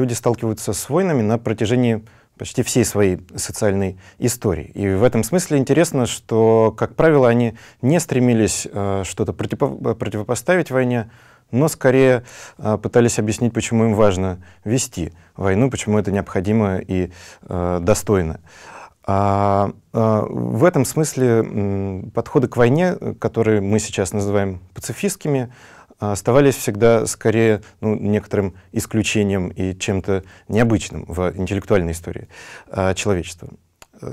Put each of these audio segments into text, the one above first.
люди сталкиваются с войнами на протяжении почти всей своей социальной истории. И в этом смысле интересно, что, как правило, они не стремились э, что-то противопо- противопоставить войне, но скорее э, пытались объяснить, почему им важно вести войну, почему это необходимо и э, достойно. А, а, в этом смысле м, подходы к войне, э, которые мы сейчас называем пацифистскими, а, оставались всегда скорее ну, некоторым исключением и чем-то необычным в интеллектуальной истории а, человечества.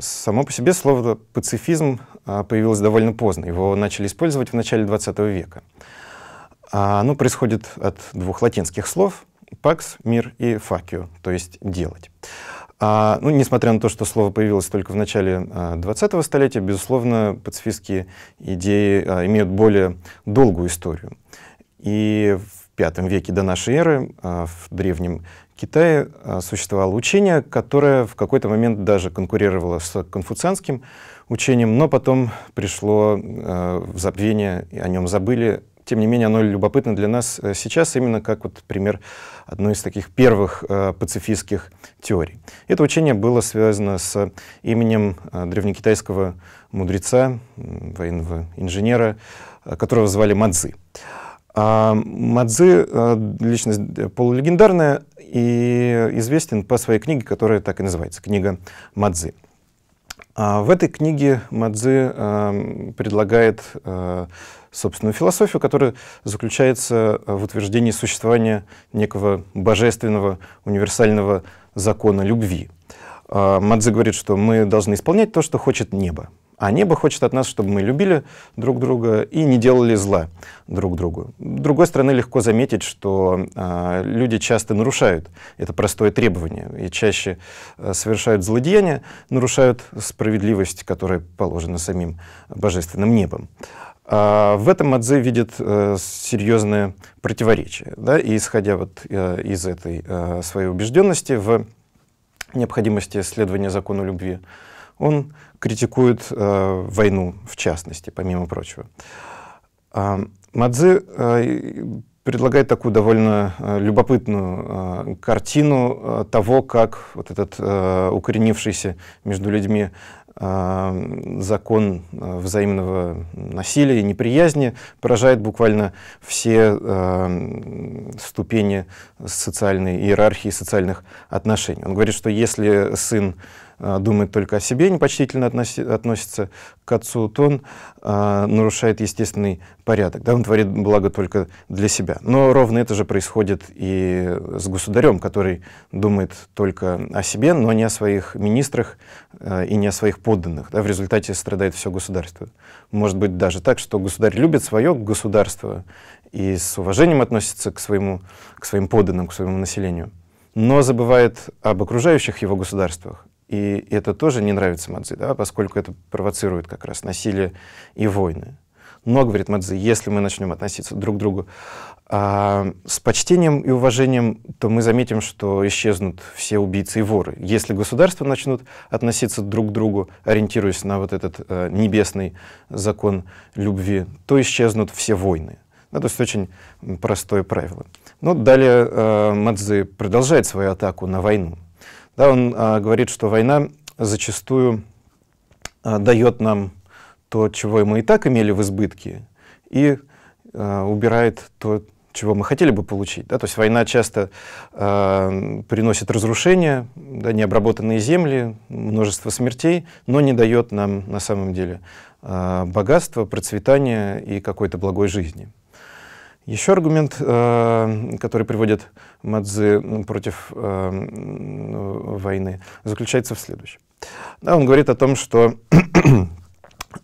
Само по себе слово «пацифизм» а, появилось довольно поздно. Его начали использовать в начале XX века. А, оно происходит от двух латинских слов пакс — «мир» и «facio», то есть «делать». А, ну, несмотря на то, что слово появилось только в начале а, 20-го столетия, безусловно, пацифистские идеи а, имеют более долгую историю. И в V веке до нашей эры а, в древнем Китае а, существовало учение, которое в какой-то момент даже конкурировало с конфуцианским учением, но потом пришло а, в забвение, и о нем забыли. Тем не менее, оно любопытно для нас э, сейчас, именно как вот пример одной из таких первых пацифистских теорий. Это учение было связано с именем древнекитайского мудреца, военного инженера, которого звали Мадзи. А Мадзи э, — личность э, полулегендарная и известен по своей книге, которая так и называется, книга Мадзи. А в этой книге Мадзи э, предлагает э, собственную философию, которая заключается в утверждении существования некого божественного универсального закона любви. А, Мадзе говорит, что мы должны исполнять то, что хочет небо. А небо хочет от нас, чтобы мы любили друг друга и не делали зла друг другу. С другой стороны, легко заметить, что э, люди часто нарушают это простое требование и чаще э, совершают злодеяния, нарушают справедливость, которая положена самим божественным небом. А в этом Мадзе видит э, серьезное противоречие. Да? И исходя вот, э, из этой э, своей убежденности в необходимости следования закону любви, он критикует э, войну, в частности, помимо прочего. Э, а, Мадзе э, предлагает такую довольно э, любопытную э, картину э, того, как вот этот э, укоренившийся между людьми э, закон э, взаимного насилия и неприязни поражает буквально все э, ступени социальной иерархии, социальных отношений. Он говорит, что если сын э, а, думает только о себе, непочтительно относится к отцу, то он а, нарушает естественный порядок. Да, он творит благо только для себя. Но ровно это же происходит и с государем, который думает только о себе, но не о своих министрах а, и не о своих подданных. Да, в результате страдает все государство. Может быть даже так, что государь любит свое государство и с уважением относится к, своему, к своим подданным, к своему населению но забывает об окружающих его государствах и это тоже не нравится Мадзи, да, поскольку это провоцирует как раз насилие и войны. Но, говорит Мадзи, если мы начнем относиться друг к другу а, с почтением и уважением, то мы заметим, что исчезнут все убийцы и воры. Если государства начнут относиться друг к другу, ориентируясь на вот этот а, небесный закон любви, то исчезнут все войны. Ну, то есть очень простое правило. Но ну, далее э, Мадзи продолжает свою атаку на войну. Да, он а, говорит, что война зачастую а, дает нам то, чего мы и так имели в избытке, и а, убирает то, чего мы хотели бы получить. Да? То есть война часто э, приносит разрушения, да, необработанные земли, множество смертей, но не дает нам на самом деле э, богатства, процветания и какой-то благой жизни. Еще аргумент, э, который приводит Мадзи против э, войны, заключается в следующем. он говорит о том, что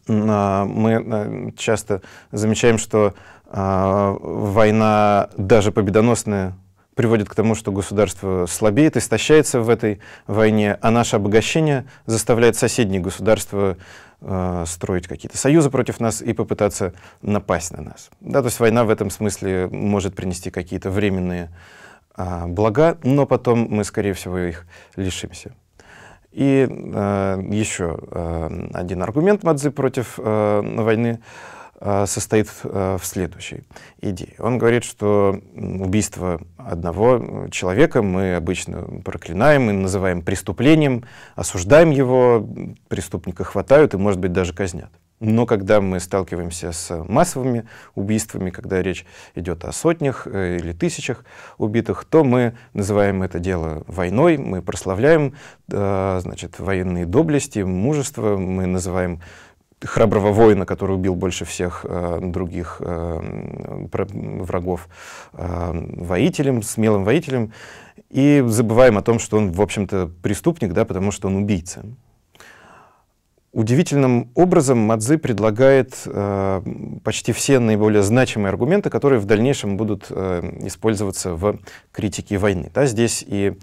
а, мы э, часто замечаем, что а, война, даже победоносная, приводит к тому, что государство слабеет, истощается в этой войне, а наше обогащение заставляет соседние государства э, строить какие-то союзы против нас и попытаться напасть на нас. Да, то есть война в этом смысле может принести какие-то временные э, блага, но потом мы, скорее всего, их лишимся. И э, еще э, один аргумент Мадзи против э, войны. Э, состоит э, в следующей идее. Он говорит, что убийство одного э, человека мы обычно проклинаем и называем преступлением, осуждаем его, преступника хватают и, может быть, даже казнят. Но когда мы сталкиваемся с массовыми убийствами, когда речь идет о сотнях или тысячах убитых, то мы называем это дело войной, мы прославляем значит, военные доблести, мужество, мы называем храброго воина, который убил больше всех э, других э, врагов, э, воителем, смелым воителем, и забываем о том, что он, в общем-то, преступник, да, потому что он убийца. Удивительным образом Мадзи предлагает э, почти все наиболее значимые аргументы, которые в дальнейшем будут э, использоваться в критике войны. Да, здесь и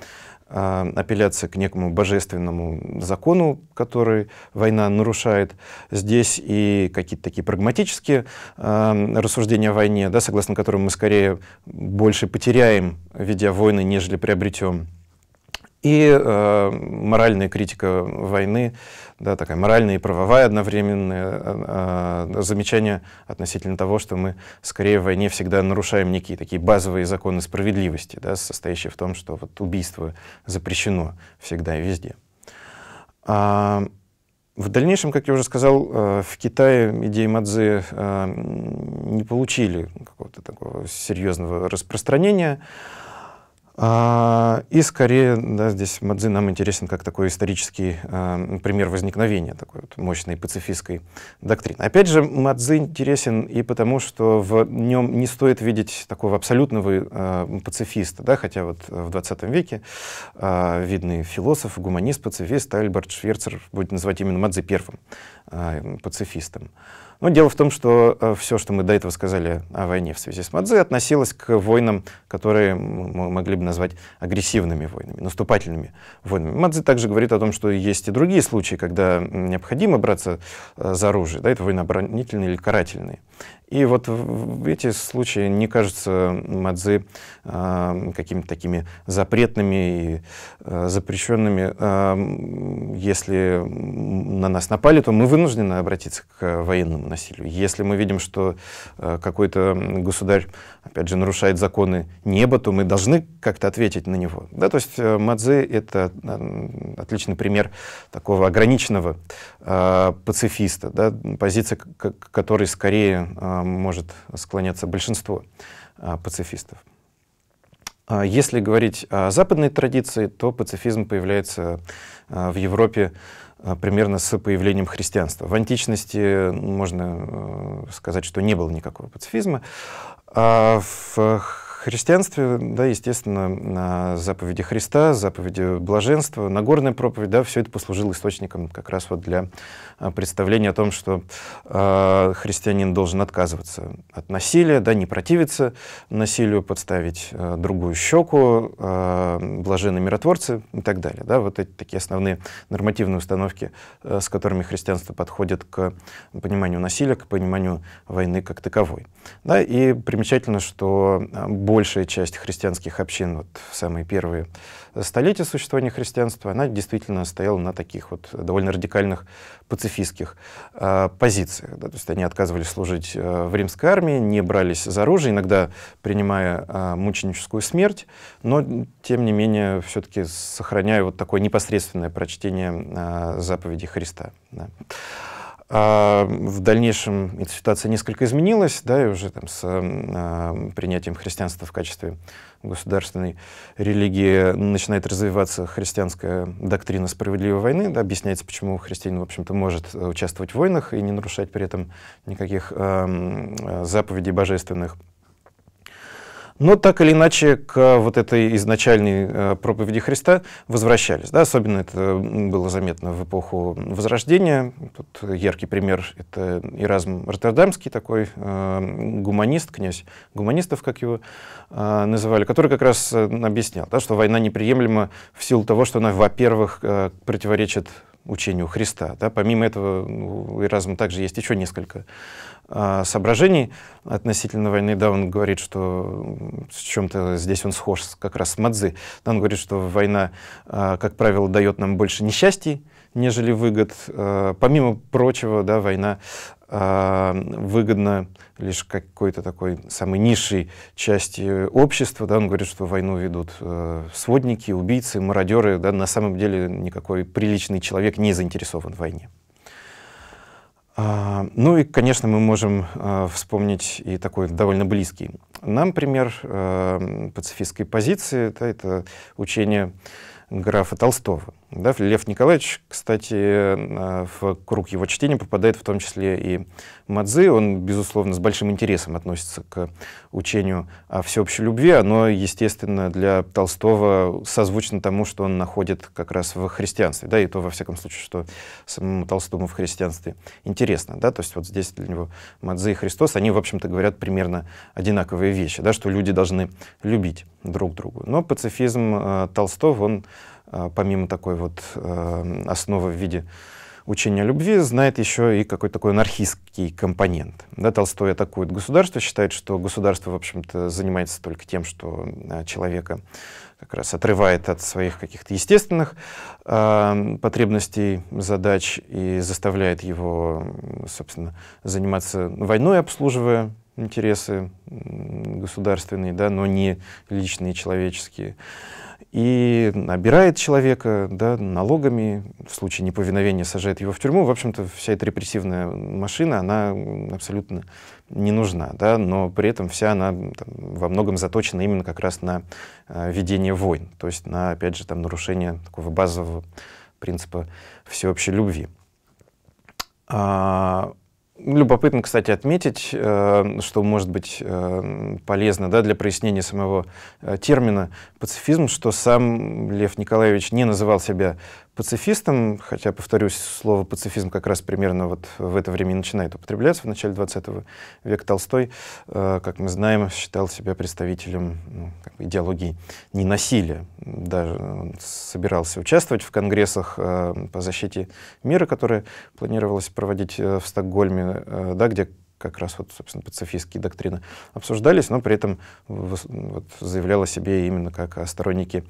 а, апелляция к некому божественному закону, который война нарушает. Здесь и какие-то такие прагматические а, рассуждения о войне, да, согласно которым мы скорее больше потеряем, ведя войны, нежели приобретем и э, моральная критика войны, да, такая моральная и правовая одновременная э, э, э, замечание относительно того, что мы скорее в войне всегда нарушаем некие такие базовые законы справедливости, да, состоящие в том, что вот убийство запрещено всегда и везде. А, в дальнейшем, как я уже сказал, э, в Китае идеи Мадзе э, не получили какого-то такого серьезного распространения. А, и скорее, да, здесь Мадзи нам интересен как такой исторический э, пример возникновения такой вот мощной пацифистской доктрины. Опять же, Мадзи интересен и потому, что в нем не стоит видеть такого абсолютного э, пацифиста, да, хотя вот в 20 веке э, видный философ, гуманист, пацифист Альберт Шверцер будет называть именно Мадзи первым э, пацифистом. Э, но ну, дело в том, что э, все, что мы до этого сказали о войне в связи с Мадзе, относилось к войнам, которые мы могли бы назвать агрессивными войнами, наступательными войнами. Мадзе также говорит о том, что есть и другие случаи, когда необходимо браться э, за оружие. Да, это войны оборонительные или карательные. И вот в эти случаи не кажутся Мадзе э, какими-то такими запретными и э, запрещенными. Э, если на нас напали, то мы вынуждены обратиться к военному насилию. Если мы видим, что э, какой-то государь, опять же, нарушает законы неба, то мы должны как-то ответить на него. Да, то есть э, Мадзе — это э, отличный пример такого ограниченного пацифиста, да, позиция, к, которой скорее может склоняться большинство пацифистов. А если говорить о западной традиции, то пацифизм появляется в Европе а, примерно с появлением христианства. В античности можно э, сказать, что не было никакого пацифизма, а в христианстве, да, естественно, заповеди Христа, заповеди блаженства, Нагорная проповедь, да, все это послужило источником как раз вот для а, представления о том, что э, христианин должен отказываться от насилия, да, не противиться насилию, подставить э, другую щеку, э, блаженные миротворцы и так далее, да, вот эти такие основные нормативные установки, э, с которыми христианство подходит к пониманию насилия, к пониманию войны как таковой, да, и примечательно, что большая часть христианских общин, вот в самые первые столетия существования христианства, она действительно стояла на таких вот довольно радикальных пацифистских э, позициях. Да? То есть они отказывались служить э, в римской армии, не брались за оружие, иногда принимая э, мученическую смерть, но тем не менее все-таки сохраняя вот такое непосредственное прочтение э, заповедей Христа. Да. А в дальнейшем эта ситуация несколько изменилась, да, и уже там с а, принятием христианства в качестве государственной религии начинает развиваться христианская доктрина справедливой войны, да, объясняется, почему христианин, в общем-то, может участвовать в войнах и не нарушать при этом никаких а, заповедей божественных но так или иначе к э, вот этой изначальной э, проповеди Христа возвращались. Да? Особенно это э, было заметно в эпоху Возрождения. Тут яркий пример — это Иразм Роттердамский, такой э, гуманист, князь гуманистов, как его э, называли, который как раз объяснял, да, что война неприемлема в силу того, что она, во-первых, э, противоречит учению Христа. Да? Помимо этого у Иразма также есть еще несколько а, соображений относительно войны. Да, он говорит, что с чем-то здесь он схож как раз с Мадзи. Да, он говорит, что война, а, как правило, дает нам больше несчастий, нежели выгод. А, помимо прочего, да, война выгодна лишь какой-то такой самой низшей части общества. Да, он говорит, что войну ведут сводники, убийцы, мародеры. Да, на самом деле никакой приличный человек не заинтересован в войне. А, ну и, конечно, мы можем а, вспомнить и такой довольно близкий нам пример э, пацифистской позиции. Да, это учение графа Толстого. Да, Лев Николаевич, кстати, э, в круг его чтения попадает в том числе и Мадзе. Он, безусловно, с большим интересом относится к учению о всеобщей любви. Оно, естественно, для Толстого созвучно тому, что он находит как раз в христианстве. Да, и то, во всяком случае, что самому Толстому в христианстве интересно. Да? То есть вот здесь для него Мадзе и Христос, они, в общем-то, говорят примерно одинаковые вещи, да, что люди должны любить друг друга. Но пацифизм э, Толстого, он а, помимо такой вот э, основы в виде учения любви, знает еще и какой-то такой анархистский компонент. Да, Толстой атакует государство, считает, что государство, в общем-то, занимается только тем, что э, человека как раз отрывает от своих каких-то естественных э, потребностей, задач и заставляет его, собственно, заниматься войной, обслуживая интересы государственные, да, но не личные, человеческие и набирает человека да, налогами, в случае неповиновения сажает его в тюрьму. В общем-то, вся эта репрессивная машина, она абсолютно не нужна, да, но при этом вся она там, во многом заточена именно как раз на э, ведение войн, то есть на, опять же, там, нарушение такого базового принципа всеобщей любви. А, Любопытно, кстати, отметить, э, что может быть э, полезно да, для прояснения самого э, термина пацифизм, что сам Лев Николаевич не называл себя пацифистом, хотя, повторюсь, слово пацифизм как раз примерно вот в это время начинает употребляться, в начале 20 века Толстой, э, как мы знаем, считал себя представителем ну, как бы идеологии ненасилия. Даже он собирался участвовать в конгрессах э, по защите мира, которые планировалось проводить э, в Стокгольме, э, да, где как раз вот, собственно, пацифистские доктрины обсуждались, но при этом вот, заявлял о себе именно как о стороннике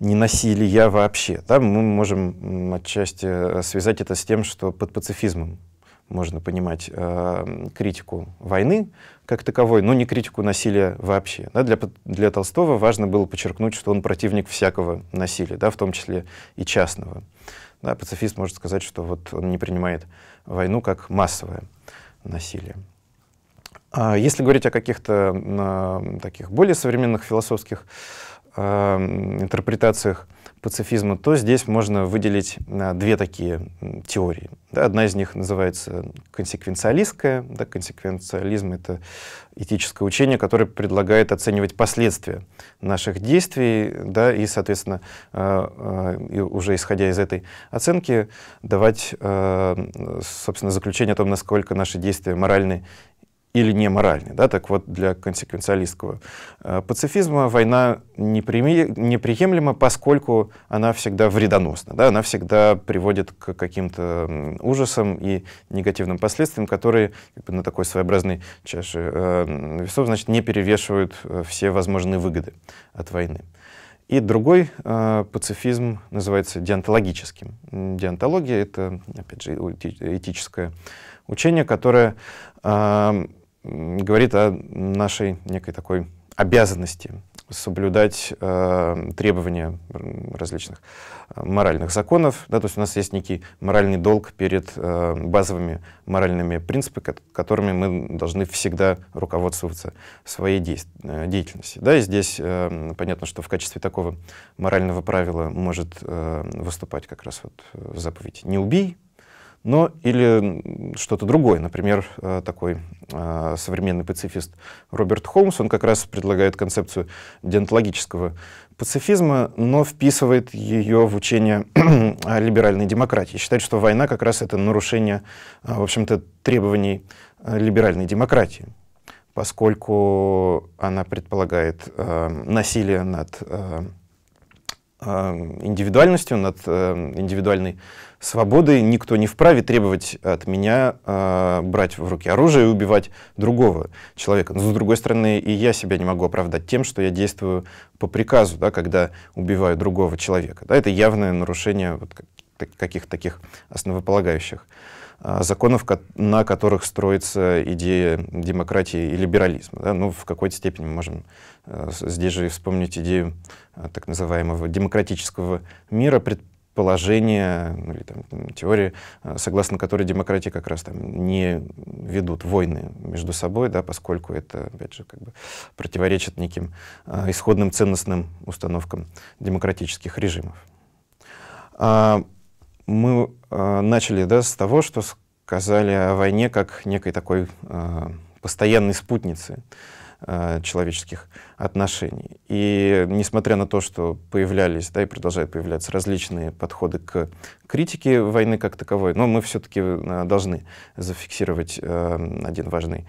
не насилия вообще. Да? Мы можем отчасти э, связать это с тем, что под пацифизмом можно понимать э, критику войны как таковой, но не критику насилия вообще. Да, для, для Толстого важно было подчеркнуть, что он противник всякого насилия, да, в том числе и частного. Да, пацифист может сказать, что вот он не принимает войну как массовое насилие. А если говорить о каких-то таких более современных философских Эм, интерпретациях пацифизма, то здесь можно выделить э, две такие теории. одна из них называется консеквенциалистская. Да, консеквенциализм — это этическое учение, которое предлагает оценивать последствия наших действий, да, и, соответственно, э, э, уже исходя из этой оценки, давать, собственно, заключение о том, насколько наши действия моральны или не моральный. Да? Так вот, для консеквенциалистского э, пацифизма война непри... неприемлема, поскольку она всегда вредоносна, да? она всегда приводит к каким-то ужасам и негативным последствиям, которые как бы, на такой своеобразной чаше э, весов значит, не перевешивают э, все возможные выгоды от войны. И другой э, пацифизм называется диантологическим. Деонтология — это, опять же, этическое учение, которое э, говорит о нашей некой такой обязанности соблюдать э, требования различных э, моральных законов. Да, то есть у нас есть некий моральный долг перед э, базовыми моральными принципами, которыми мы должны всегда руководствоваться в своей э, деятельности. Да, и здесь э, понятно, что в качестве такого морального правила может э, выступать как раз вот э, заповедь «не убий ну или что-то другое, например, э, такой э, современный пацифист Роберт Холмс, он как раз предлагает концепцию деонтологического пацифизма, но вписывает ее в учение либеральной демократии. Считает, что война как раз это нарушение, э, в общем-то, требований либеральной демократии поскольку она предполагает э, насилие над э, а, индивидуальностью, над э, индивидуальной свободой. Никто не вправе требовать от меня а, брать в руки оружие и убивать другого человека. Но, с другой стороны, и я себя не могу оправдать тем, что я действую по приказу, да, когда убиваю другого человека. Да, это явное нарушение вот каких-то таких основополагающих а, законов, на которых строится идея демократии и либерализма. Да? Ну, в какой-то степени мы можем э, здесь же вспомнить идею э, так называемого демократического мира, положение ну, или там, теории, э, согласно которой демократии как раз там не ведут войны между собой, да, поскольку это, опять же, как бы противоречит неким э, исходным ценностным установкам демократических режимов. А, мы э, начали да, с того, что сказали о войне как некой такой э, постоянной спутнице э, человеческих отношений. И несмотря на то, что появлялись да, и продолжают появляться различные подходы к критике войны как таковой, но мы все-таки э, должны зафиксировать э, один важный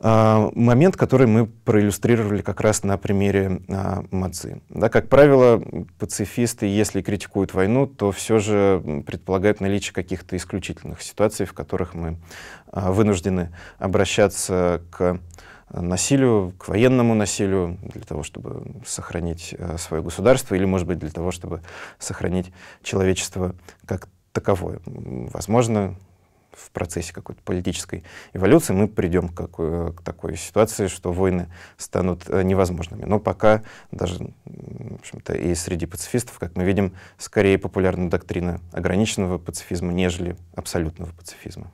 а, момент, который мы проиллюстрировали как раз на примере а, Мадзи. Да, как правило, пацифисты, если критикуют войну, то все же предполагают наличие каких-то исключительных ситуаций, в которых мы а, вынуждены обращаться к насилию, к военному насилию, для того, чтобы сохранить а, свое государство, или, может быть, для того, чтобы сохранить человечество как таковое. Возможно, в процессе какой-то политической эволюции мы придем к, к такой ситуации, что войны станут э, невозможными. Но пока даже, в общем-то, и среди пацифистов, как мы видим, скорее популярна доктрина ограниченного пацифизма, нежели абсолютного пацифизма.